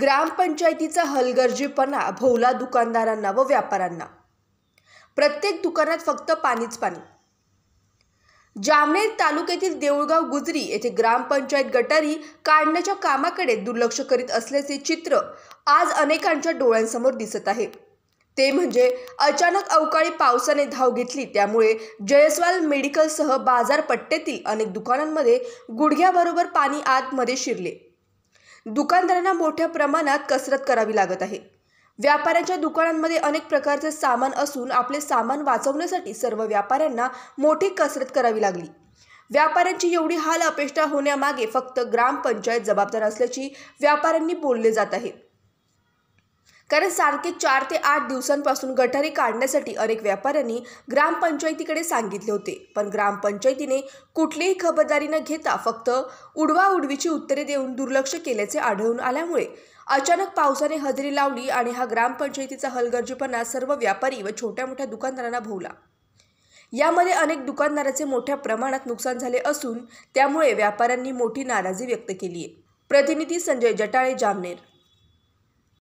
ग्रामपंचायतीचा हलगर्जीपणा भोवला दुकानदारांना व व्यापाऱ्यांना प्रत्येक दुकानात फक्त पाणीच पाणी जामनेर तालुक्यातील देऊळगाव गुजरी येथे ग्रामपंचायत गटारी काढण्याच्या कामाकडे दुर्लक्ष करीत असल्याचे चित्र आज अनेकांच्या डोळ्यांसमोर दिसत आहे ते म्हणजे अचानक अवकाळी पावसाने धाव घेतली त्यामुळे जयस्वाल मेडिकलसह बाजारपट्ट्यातील अनेक दुकानांमध्ये गुडघ्याबरोबर पाणी आतमध्ये शिरले दुकानदारांना मोठ्या प्रमाणात कसरत करावी लागत आहे व्यापाऱ्यांच्या दुकानांमध्ये अनेक प्रकारचे सामान असून आपले सामान वाचवण्यासाठी सर्व व्यापाऱ्यांना मोठी कसरत करावी लागली व्यापाऱ्यांची एवढी हाल अपेष्टा होण्यामागे फक्त ग्रामपंचायत जबाबदार असल्याची व्यापाऱ्यांनी बोलले जात आहे कारण सारखे चार ते आठ दिवसांपासून गटारी काढण्यासाठी अनेक व्यापाऱ्यांनी ग्रामपंचायतीकडे सांगितले होते पण ग्रामपंचायतीने कुठलीही खबरदारी न घेता फक्त उडवाउडवीची उत्तरे देऊन दुर्लक्ष केल्याचे आढळून आल्यामुळे अचानक पावसाने हजेरी लावली आणि हा ग्रामपंचायतीचा हलगर्जीपणा सर्व व्यापारी व छोट्या मोठ्या दुकानदारांना भोवला यामध्ये अनेक दुकानदाराचे मोठ्या प्रमाणात नुकसान झाले असून त्यामुळे व्यापाऱ्यांनी मोठी नाराजी व्यक्त केली आहे प्रतिनिधी संजय जटाळे जामनेर